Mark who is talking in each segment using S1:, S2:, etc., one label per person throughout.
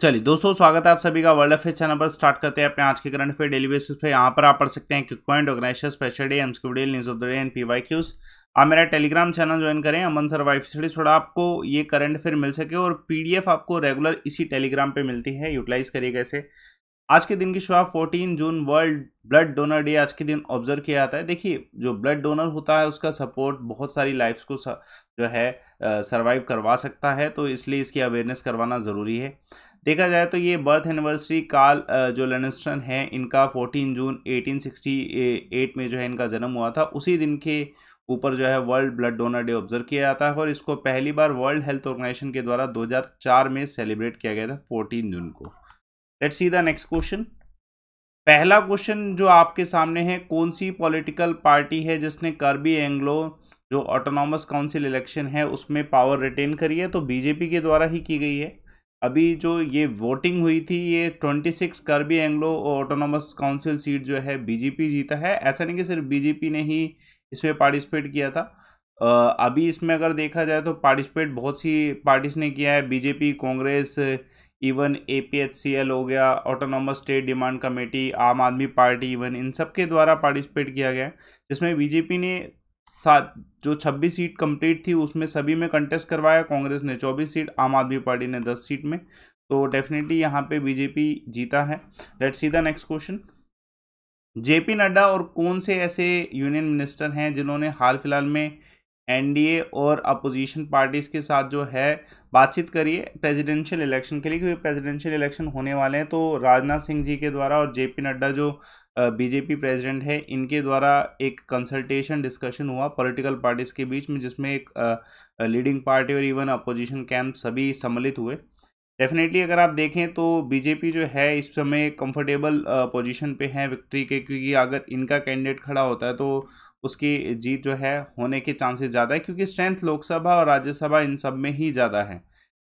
S1: चलिए दोस्तों स्वागत है आप सभी का वर्ल्ड अफेयर चैनल पर स्टार्ट करते हैं अपने आज के करंट अफेयर डेली बेसिस पे यहाँ पर आप पढ़ सकते हैं quick point organizer special day aims day news of the day and P Y Qs आप मेरा टेलीग्राम चैनल ज्वाइन करें अमन सर वाइफ स्टडी थोड़ा आपको ये करंट अफेयर मिल सके और पी आपको रेगुलर इसी टेलीग्राम पर मिलती है यूटिलाइज करिएगा इसे आज के दिन की शुरुआत fourteen June world blood donor day आज के दिन ऑब्जर्व किया जाता है देखिए जो ब्लड डोनर होता है उसका सपोर्ट बहुत सारी लाइफ्स को जो है सर्वाइव करवा सकता है तो इसलिए इसकी अवेयरनेस करवाना ज़रूरी है देखा जाए तो ये बर्थ एनिवर्सरी काल जो लेनेस्टन है इनका 14 जून 1868 में जो है इनका जन्म हुआ था उसी दिन के ऊपर जो है world blood donor day observe किया जाता है और इसको पहली बार वर्ल्ड हेल्थ ऑर्गेनाइजेशन के द्वारा 2004 में सेलिब्रेट किया गया था 14 जून को let see the next question पहला क्वेश्चन जो आपके सामने है कौन सी पॉलिटिकल पार्टी है जिसने कर्बी एंग्लो जो ऑटोनॉमस काउंसिल इलेक्शन है उसमें पावर रिटेन करी है तो बीजेपी के द्वारा ही की गई है अभी जो ये वोटिंग हुई थी ये 26 Karbi Anglong autonomous council seat जो है बीजेपी जीता है ऐसा नहीं कि सिर्फ बीजेपी ने ही इसमें पार्टिसिपेट किया था अभी इसमें अगर देखा जाए तो पार्टिसिपेट बहुत सी पार्टीज ने किया है बीजेपी कांग्रेस इवन ए हो गया ऑटोनोमस स्टेट डिमांड कमेटी आम आदमी पार्टी इवन इन सब के द्वारा पार्टिसिपेट किया गया जिसमें बीजेपी ने सात जो 26 सीट कंप्लीट थी उसमें सभी में कंटेस्ट करवाया कांग्रेस ने 24 सीट आम आदमी पार्टी ने 10 सीट में तो डेफिनेटली यहाँ पे बीजेपी जीता है let see the next question JP Nadda और कौन से ऐसे यूनियन मिनिस्टर हैं जिन्होंने हाल फिलहाल में एनडीए और अपोजिशन पार्टीज़ के साथ जो है बातचीत करिए प्रेसिडेंशियल इलेक्शन के लिए क्योंकि प्रेसिडेंशियल इलेक्शन होने वाले हैं तो राजनाथ सिंह जी के द्वारा और जेपी नड्डा जो बीजेपी प्रेसिडेंट है इनके द्वारा एक कंसल्टेशन डिस्कशन हुआ पॉलिटिकल पार्टीज़ के बीच में जिसमें एक लीडिंग पार्टी और इवन अपोजिशन कैंप सभी सम्मिलित हुए डेफिनेटली अगर आप देखें तो बीजेपी जो है इस समय कंफर्टेबल पोजीशन पे है विक्ट्री के क्योंकि अगर इनका कैंडिडेट खड़ा होता है तो उसकी जीत जो है होने के चांसेस ज़्यादा है क्योंकि स्ट्रेंथ लोकसभा और राज्यसभा इन सब में ही ज़्यादा है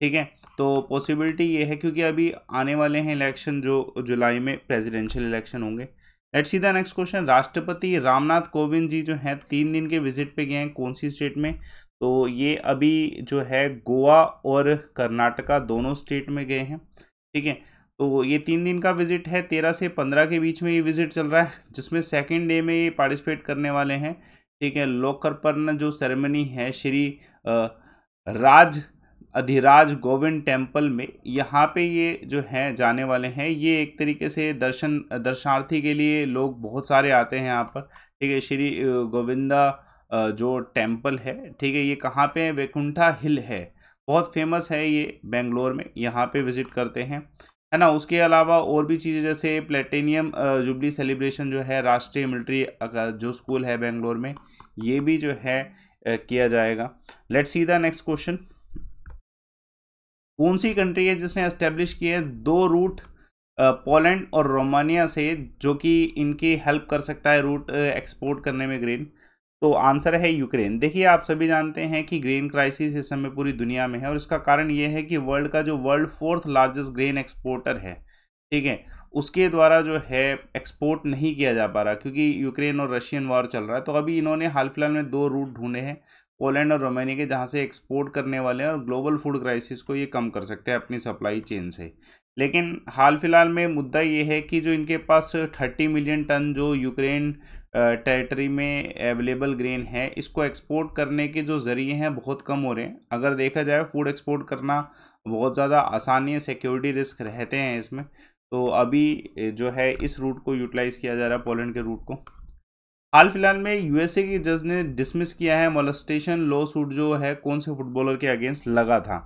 S1: ठीक है तो पॉसिबिलिटी ये है क्योंकि अभी आने वाले हैं इलेक्शन जो जुलाई में प्रेजिडेंशियल इलेक्शन होंगे let see the next question राष्ट्रपति रामनाथ कोविंद जी जो हैं तीन दिन के विजिट पे गए हैं कौन सी स्टेट में तो ये अभी जो है गोवा और कर्नाटका दोनों स्टेट में गए हैं ठीक है तो ये तीन दिन का विज़िट है तेरह से पंद्रह के बीच में ये विज़िट चल रहा है जिसमें सेकेंड डे में ये पार्टिसिपेट करने वाले हैं ठीक है लोकर्पर्ण जो सेरेमनी है श्री राज अधिराज गोविंद टेम्पल में यहाँ पे ये जो हैं जाने वाले हैं ये एक तरीके से दर्शन दर्शनार्थी के लिए लोग बहुत सारे आते हैं यहाँ पर ठीक है श्री गोविंदा जो टेम्पल है ठीक है ये कहाँ पे वैकुंठा हिल है बहुत फेमस है ये बेंगलोर में यहाँ पे विज़िट करते हैं है ना उसके अलावा और भी चीज़ें जैसे प्लेटेनियम जुबली सेलिब्रेशन जो है राष्ट्रीय मिलिट्री जो स्कूल है बेंगलोर में ये भी जो है किया जाएगा let's see the next question कौन सी कंट्री है जिसने एस्टेब्लिश किए दो रूट पोलैंड और रोमानिया से जो कि इनकी हेल्प कर सकता है रूट एक्सपोर्ट करने में ग्रीन तो आंसर है यूक्रेन देखिए आप सभी जानते हैं कि ग्रेन क्राइसिस इस समय पूरी दुनिया में है और इसका कारण ये है कि वर्ल्ड का जो world fourth largest grain exporter है ठीक है उसके द्वारा जो है एक्सपोर्ट नहीं किया जा पा रहा क्योंकि यूक्रेन और रशियन वॉर चल रहा है तो अभी इन्होंने हाल फिलहाल में दो रूट ढूंढे हैं पोलैंड और रोमानिया के जहाँ से एक्सपोर्ट करने वाले हैं और ग्लोबल फूड क्राइसिस को ये कम कर सकते हैं अपनी सप्लाई चेन से लेकिन हाल फिलहाल में मुद्दा ये है कि जो इनके पास थर्टी मिलियन टन जो यूक्रेन टेरिटरी में अवेलेबल ग्रेन है इसको एक्सपोर्ट करने के जो ज़रिए हैं बहुत कम हो रहे हैं अगर देखा जाए फूड एक्सपोर्ट करना बहुत ज़्यादा आसानी है सिक्योरिटी रिस्क रहते हैं इसमें तो अभी जो है इस रूट को यूटिलाइज़ किया जा रहा है पोलैंड के रूट को हाल फिलहाल में यूएसए के जज ने डिसमिस किया है मोलस्टेशन लॉ सूट जो है कौन से फुटबॉलर के अगेंस्ट लगा था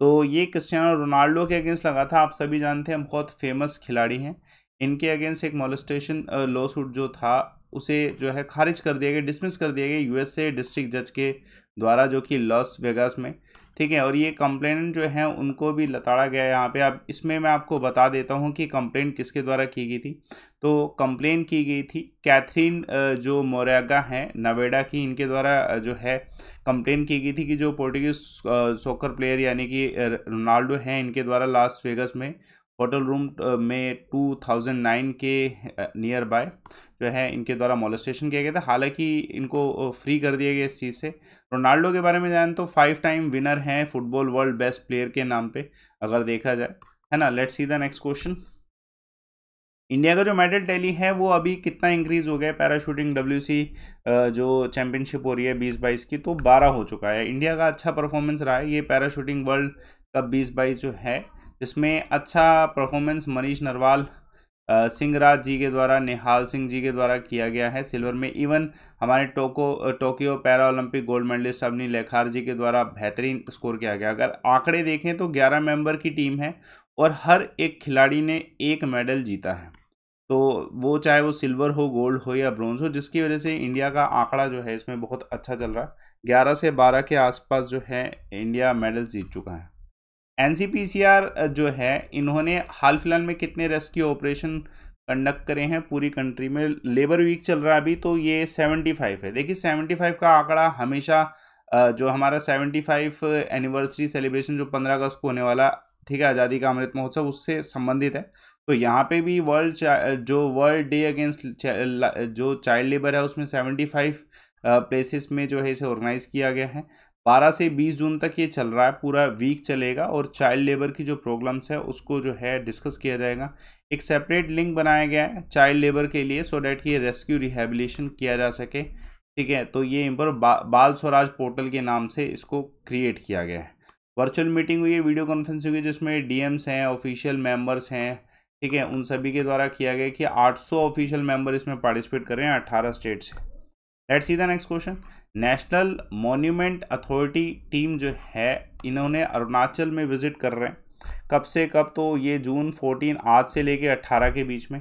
S1: तो ये क्रिस्टियानो रोनाल्डो के अगेंस्ट लगा था आप सभी जानते हैं बहुत फेमस खिलाड़ी हैं इनके अगेंस्ट एक मोलस्टेशन लॉ सूट जो था उसे जो है खारिज कर दिया गया डिसमिस कर दिया गया यूएसए डिस्ट्रिक्ट जज के द्वारा जो कि लॉस वेगास में ठीक है और ये कंप्लेंट जो है उनको भी लताड़ा गया है यहाँ पे आप इसमें मैं आपको बता देता हूँ कि कंप्लेंट किसके द्वारा की गई थी तो कंप्लेन की गई थी कैथरीन जो मोरेगा हैं नवेडा की इनके द्वारा जो है कंप्लेन की गई थी कि जो पोर्टुगीज सॉकर प्लेयर यानी कि रोनाल्डो हैं इनके द्वारा लास्ट वेगस में होटल रूम में 2009 के नियर बाय जो है इनके द्वारा मोलस्टेशन किया गया था हालांकि इनको फ्री कर दिया गया इस चीज़ से रोनाल्डो के बारे में जाने तो फाइव टाइम विनर हैं फुटबॉल वर्ल्ड बेस्ट प्लेयर के नाम पे अगर देखा जाए है ना let's see the next question India का जो मेडल टैली है वो अभी कितना इंक्रीज हो गया है पैराशूटिंग डब्ल्यू जो चैंपियनशिप हो रही है बीस बाईस की तो बारह हो चुका है इंडिया का अच्छा परफॉर्मेंस रहा है ये पैराशूटिंग वर्ल्ड कप बीस बाईस जो है जिसमें अच्छा परफॉर्मेंस मनीष नरवाल सिंगराज जी के द्वारा निहाल सिंह जी के द्वारा किया गया है सिल्वर में इवन हमारे Tokyo Tokyo para Olympic gold medalist Avani Lekhara ji के द्वारा बेहतरीन स्कोर किया गया अगर आंकड़े देखें तो 11 मेंबर की टीम है और हर एक खिलाड़ी ने एक मेडल जीता है तो वो चाहे वो सिल्वर हो गोल्ड हो या ब्रॉन्ज हो जिसकी वजह से इंडिया का आंकड़ा जो है इसमें बहुत अच्छा चल रहा है ग्यारह से बारह के आसपास जो है इंडिया मेडल जीत चुका है एन जो है इन्होंने हाल फिलहाल में कितने रेस्क्यू ऑपरेशन कंडक्ट करे हैं पूरी कंट्री में लेबर वीक चल रहा है अभी तो ये सेवेंटी फाइव है देखिए सेवेंटी फाइव का आंकड़ा हमेशा जो हमारा सेवेंटी फाइव एनिवर्सरी सेलिब्रेशन जो पंद्रह अगस्त को होने वाला ठीक है आज़ादी का अमृत महोत्सव उससे संबंधित है तो यहाँ पे भी वर्ल्ड जो वर्ल्ड डे अगेंस्ट जो चाइल्ड लेबर है उसमें सेवेंटी फाइव प्लेसेस में जो है इसे ऑर्गेनाइज किया गया है 12 से 20 जून तक ये चल रहा है पूरा वीक चलेगा और चाइल्ड लेबर की जो प्रॉब्लम्स है उसको जो है डिस्कस किया जाएगा एक सेपरेट लिंक बनाया गया है चाइल्ड लेबर के लिए सो डैट ये रेस्क्यू रिहेबिलेशन किया जा सके ठीक है तो ये पर बा, बाल स्वराज पोर्टल के नाम से इसको क्रिएट किया गया है वर्चुअल मीटिंग हुई है वीडियो कॉन्फ्रेंसिंग हुई है जिसमें डीएम्स हैं ऑफिशियल मेंबर्स हैं ठीक है उन सभी के द्वारा किया गया कि आठ ऑफिशियल मेंबर इसमें पार्टिसिपेट कर रहे हैं स्टेट से let see the next question national monument authority team जो है इन्होंने अरुणाचल में विज़िट कर रहे हैं कब से कब तो ये जून फोर्टीन आज से लेके अट्ठारह के बीच में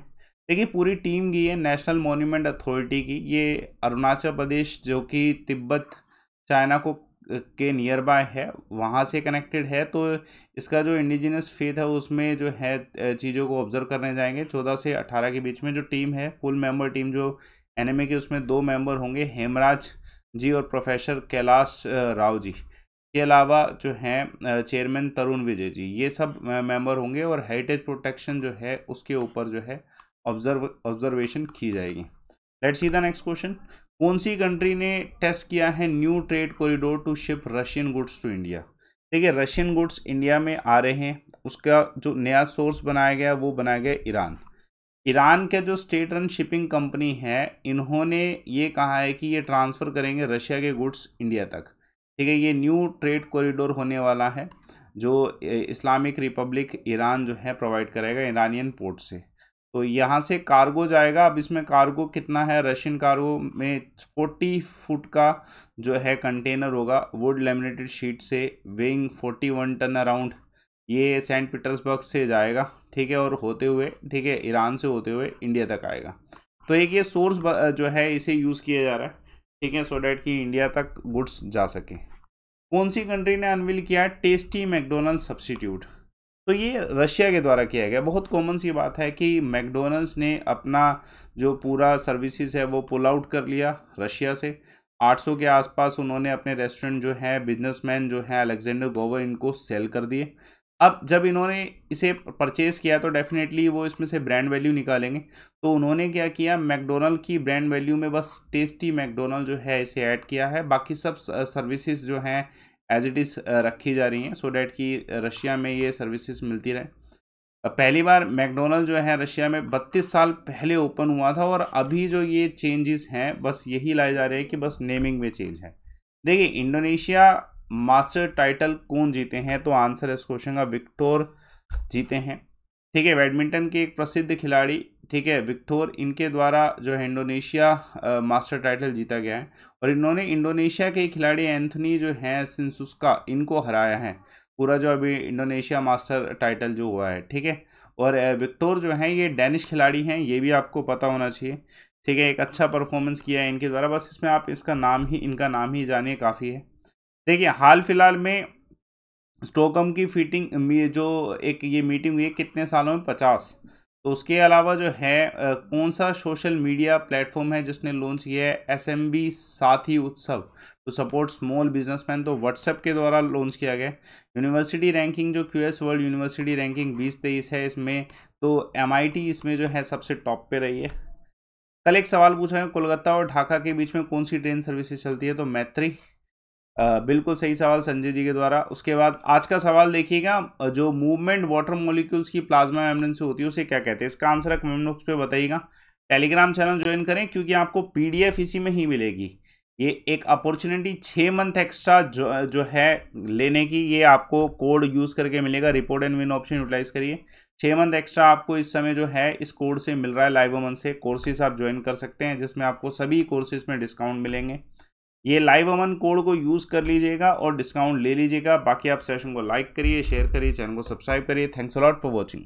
S1: देखिए पूरी टीम गई है नेशनल मोन्यूमेंट अथॉरिटी की ये अरुणाचल प्रदेश जो कि तिब्बत चाइना को के नियर बाय है वहाँ से कनेक्टेड है तो इसका जो इंडिजिनस फेथ है उसमें जो है चीज़ों को ऑब्जर्व करने जाएंगे चौदह से अठारह के बीच में जो टीम है फुल मेंबर टीम जो एनएमए के उसमें दो मेंबर होंगे हेमराज जी और प्रोफेसर कैलाश राव जी के अलावा जो हैं चेयरमैन तरुण विजय जी ये सब मेंबर होंगे और हेरिटेज प्रोटेक्शन जो है उसके ऊपर जो है ऑब्जर्व ऑब्जर्वेशन की जाएगी let see the next question कौन सी कंट्री ने टेस्ट किया है new trade corridor to ship Russian goods to India देखिए रशियन गुड्स इंडिया में आ रहे हैं उसका जो नया सोर्स बनाया गया वो बनाया गया ईरान ईरान के जो स्टेट रन शिपिंग कंपनी है इन्होंने ये कहा है कि ये ट्रांसफ़र करेंगे रशिया के गुड्स इंडिया तक ठीक है ये न्यू ट्रेड कॉरिडोर होने वाला है जो इस्लामिक रिपब्लिक ईरान जो है प्रोवाइड करेगा ईरानियन पोर्ट से तो यहाँ से कार्गो जाएगा अब इसमें कार्गो कितना है रशियन कार्गो में फोर्टी फुट का जो है कंटेनर होगा वुड लेमिनेटेड शीट से weighing forty one ton around ये सेंट पीटर्सबर्ग से जाएगा ठीक है और होते हुए ठीक है ईरान से होते हुए इंडिया तक आएगा तो एक ये सोर्स जो है इसे यूज़ किया जा रहा है ठीक है सो डैट कि इंडिया तक गुड्स जा सके कौन सी कंट्री ने अनविल किया टेस्टी मैकडोनल्ड सब्सिट्यूट तो ये रशिया के द्वारा किया गया बहुत कॉमन सी बात है कि मैकडोनल्ड्स ने अपना जो पूरा सर्विसेज है वो पुल आउट कर लिया रशिया से 800 के आसपास उन्होंने अपने रेस्टोरेंट जो है बिजनेसमैन जो हैं अलेक्जेंडर गोवर इनको सेल कर दिए अब जब इन्होंने इसे परचेज़ किया तो डेफिनेटली वो इसमें से ब्रांड वैल्यू निकालेंगे तो उन्होंने क्या किया मैकडोनल्ड की ब्रांड वैल्यू में बस टेस्टी मैकडोनल्ड जो है इसे ऐड किया है बाकी सब सर्विसेज जो हैं एज इट इज़ रखी जा रही हैं सो डैट कि रशिया में ये सर्विसेज मिलती रहे पहली बार मैकडोनल्ड जो है रशिया में बत्तीस साल पहले ओपन हुआ था और अभी जो ये चेंजेस हैं बस यही लाए जा रहे हैं कि बस नेमिंग में चेंज है देखिए इंडोनेशिया मास्टर टाइटल कौन जीते हैं तो आंसर इस क्वेश्चन का विक्टोर जीते हैं ठीक है बैडमिंटन के एक प्रसिद्ध खिलाड़ी ठीक है विक्टोर इनके द्वारा जो है इंडोनेशिया मास्टर टाइटल जीता गया है और इन्होंने इंडोनेशिया के खिलाड़ी एंथनी जो है सिंसुस्का इनको हराया है पूरा जो अभी इंडोनेशिया मास्टर टाइटल जो हुआ है ठीक है और विक्टोर जो है ये डेनिश खिलाड़ी हैं ये भी आपको पता होना चाहिए ठीक है एक अच्छा परफॉर्मेंस किया है इनके द्वारा बस इसमें आप इसका नाम ही इनका नाम ही जानिए काफ़ी है देखिए हाल फिलहाल में स्टोकम की फिटिंग जो एक ये मीटिंग हुई है कितने सालों में पचास तो उसके अलावा जो है कौन सा सोशल मीडिया प्लेटफॉर्म है जिसने लॉन्च किया है S M B Saathi Utsav to support small businessman तो व्हाट्सएप तो के द्वारा लॉन्च किया गया यूनिवर्सिटी रैंकिंग जो Q S world university ranking बीस तेईस है इसमें तो एम आई टी इसमें जो है सबसे टॉप पे रही है कल एक सवाल पूछा है कोलकाता और ढाका के बीच में कौन सी ट्रेन सर्विसेज चलती है तो मैत्री बिल्कुल सही सवाल संजय जी के द्वारा उसके बाद आज का सवाल देखिएगा जो मूवमेंट वाटर मोलिक्यूल्स की प्लाज्मा मेम्ब्रेन से होती है उसे क्या कहते हैं इसका आंसर आप कमेंट बॉक्स पे बताइएगा टेलीग्राम चैनल ज्वाइन करें क्योंकि आपको पीडीएफ इसी में ही मिलेगी ये एक अपॉर्चुनिटी छः मंथ एक्स्ट्रा जो जो है लेने की ये आपको कोड यूज़ करके मिलेगा report and win option utilize करिए छः मंथ एक्स्ट्रा आपको इस समय जो है इस कोड से मिल रहा है लाइव मंथ से कोर्सेज आप ज्वाइन कर सकते हैं जिसमें आपको सभी कोर्सेज में डिस्काउंट मिलेंगे ये लाइव अमन कोड को यूज़ कर लीजिएगा और डिस्काउंट ले लीजिएगा बाकी आप सेशन को लाइक करिए शेयर करिए चैनल को सब्सक्राइब करिए थैंक्स अलॉट फॉर वॉचिंग